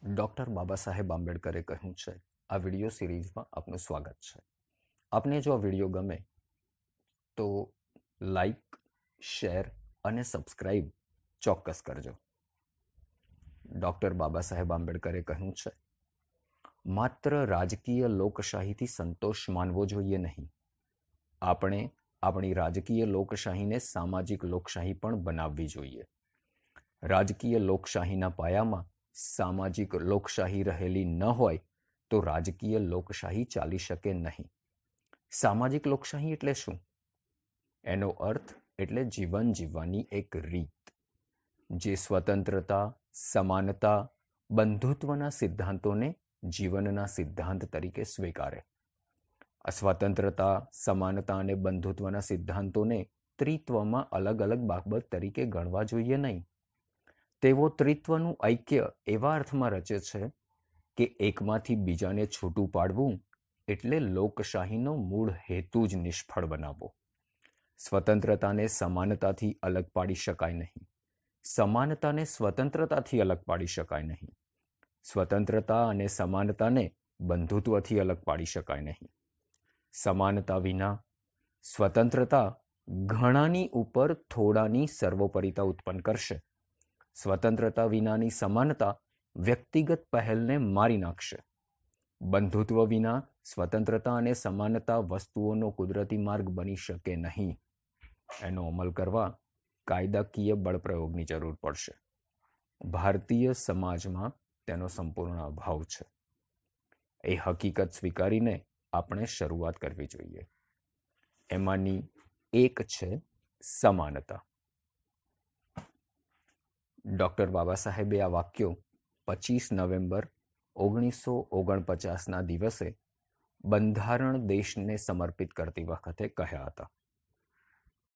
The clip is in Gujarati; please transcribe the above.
ડૉક્ટર બાબા સાહેબ આંબેડકરે કહ્યું છે આ વિડીયો સિરીઝમાં આપનું સ્વાગત છે આપને જો આ વિડીયો ગમે તો લાઈક શેર અને સબસ્ક્રાઈબ ચોક્કસ કરજો ડૉક્ટર બાબા સાહેબ આંબેડકરે કહ્યું છે માત્ર રાજકીય લોકશાહીથી સંતોષ માનવો જોઈએ નહીં આપણે આપણી રાજકીય લોકશાહીને સામાજિક લોકશાહી પણ બનાવવી જોઈએ રાજકીય લોકશાહીના પાયામાં સામાજિક લોકશાહી રહેલી ન હોય તો રાજકીય લોકશાહી ચાલી શકે નહીં સામાજિક લોકશાહી એટલે શું એનો અર્થ એટલે જીવન જીવવાની એક રીત જે સ્વતંત્રતા સમાનતા બંધુત્વના સિદ્ધાંતોને જીવનના સિદ્ધાંત તરીકે સ્વીકારે સ્વતંત્રતા સમાનતા અને બંધુત્વના સિદ્ધાંતોને ત્રિત્વમાં અલગ અલગ બાબત તરીકે ગણવા જોઈએ નહીં તેઓ ત્રિત્વનું ઐક્ય એવા અર્થમાં રચે છે કે એકમાંથી બીજાને છૂટું પાડવું એટલે લોકશાહીનો મૂળ હેતુ જ નિષ્ફળ બનાવવો સ્વતંત્રતાને સમાનતાથી અલગ પાડી શકાય નહીં સમાનતાને સ્વતંત્રતાથી અલગ પાડી શકાય નહીં સ્વતંત્રતા અને સમાનતાને બંધુત્વથી અલગ પાડી શકાય નહીં સમાનતા વિના સ્વતંત્રતા ઘણાની ઉપર થોડાની સર્વોપરિતા ઉત્પન્ન કરશે સ્વતંત્રતા વિનાની સમાનતા વ્યક્તિગત પહેલને મારી નાખશે બંધુત્વ વિના સ્વતંત્રતા અને સમાનતા વસ્તુઓનો કુદરતી માર્ગ બની શકે નહીં એનો અમલ કરવા કાયદાકીય બળપ્રયોગની જરૂર પડશે ભારતીય સમાજમાં તેનો સંપૂર્ણ અભાવ છે એ હકીકત સ્વીકારીને આપણે શરૂઆત કરવી જોઈએ એમાંની એક છે સમાનતા ડૉક્ટર બાબા સાહેબે આ વાક્યો પચીસ નવેમ્બર ઓગણીસો ઓગણપચાસના દિવસે બંધારણ દેશને સમર્પિત કરતી વખતે કહ્યા હતા